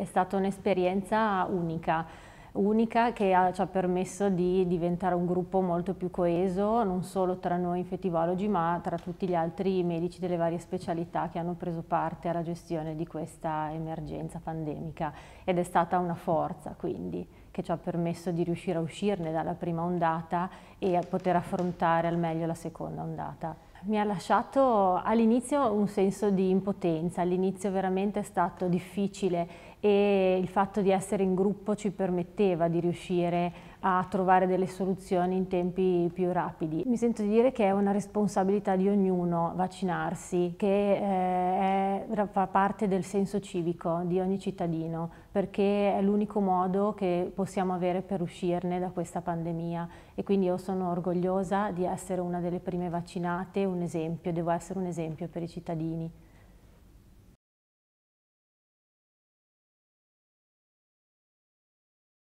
È stata un'esperienza unica, unica che ha, ci ha permesso di diventare un gruppo molto più coeso, non solo tra noi infettivologi, ma tra tutti gli altri medici delle varie specialità che hanno preso parte alla gestione di questa emergenza pandemica. Ed è stata una forza, quindi, che ci ha permesso di riuscire a uscirne dalla prima ondata e a poter affrontare al meglio la seconda ondata. Mi ha lasciato all'inizio un senso di impotenza, all'inizio veramente è stato difficile e il fatto di essere in gruppo ci permetteva di riuscire a trovare delle soluzioni in tempi più rapidi. Mi sento di dire che è una responsabilità di ognuno vaccinarsi, che eh, è, fa parte del senso civico di ogni cittadino, perché è l'unico modo che possiamo avere per uscirne da questa pandemia e quindi io sono orgogliosa di essere una delle prime vaccinate, un esempio, devo essere un esempio per i cittadini.